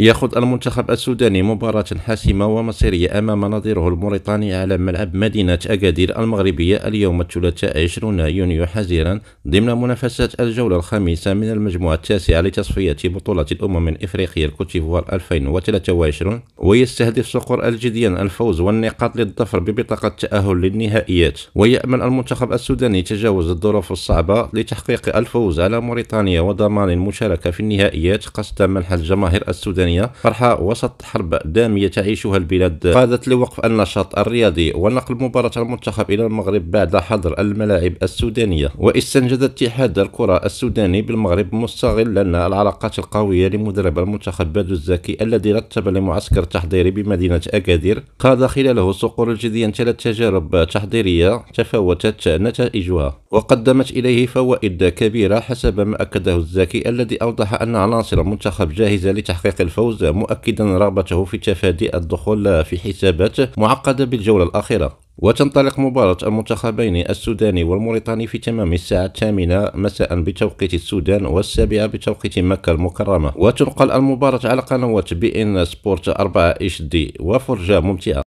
ياخذ المنتخب السوداني مباراة حاسمة ومصيرية أمام نظيره الموريتاني على ملعب مدينة أكادير المغربية اليوم الثلاثاء 20 يونيو حزيرا ضمن منافسات الجولة الخامسة من المجموعة التاسعة لتصفية بطولة الأمم الإفريقية الكوتيفوار 2023 ويستهدف صقور الجديان الفوز والنقاط للظفر ببطاقة التأهل للنهائيات ويأمل المنتخب السوداني تجاوز الظروف الصعبة لتحقيق الفوز على موريتانيا وضمان المشاركة في النهائيات قصد منح الجماهير السودانية المدنية فرحة وسط حرب دامية تعيشها البلاد قادت لوقف النشاط الرياضي ونقل مباراة المنتخب إلى المغرب بعد حظر الملاعب السودانية واستنجد اتحاد الكرة السوداني بالمغرب مستغلا العلاقات القوية لمدرب المنتخب بادو الزكي الذي رتب لمعسكر تحضيري بمدينة أكادير قاد خلاله صقور الجديان ثلاث تجارب تحضيرية تفاوتت نتائجها وقدمت إليه فوائد كبيرة حسب ما أكده الزكي الذي أوضح أن عناصر المنتخب جاهزة لتحقيق الفوز الفوز مؤكدا رغبته في تفادي الدخول في حسابات معقدة بالجولة الأخيرة وتنطلق مباراة المنتخبين السوداني والموريتاني في تمام الساعة الثامنة مساء بتوقيت السودان والسابعة بتوقيت مكة المكرمة وتنقل المباراة على قنوات بي ان سبورت 4 اتش دي وفرجة ممتعة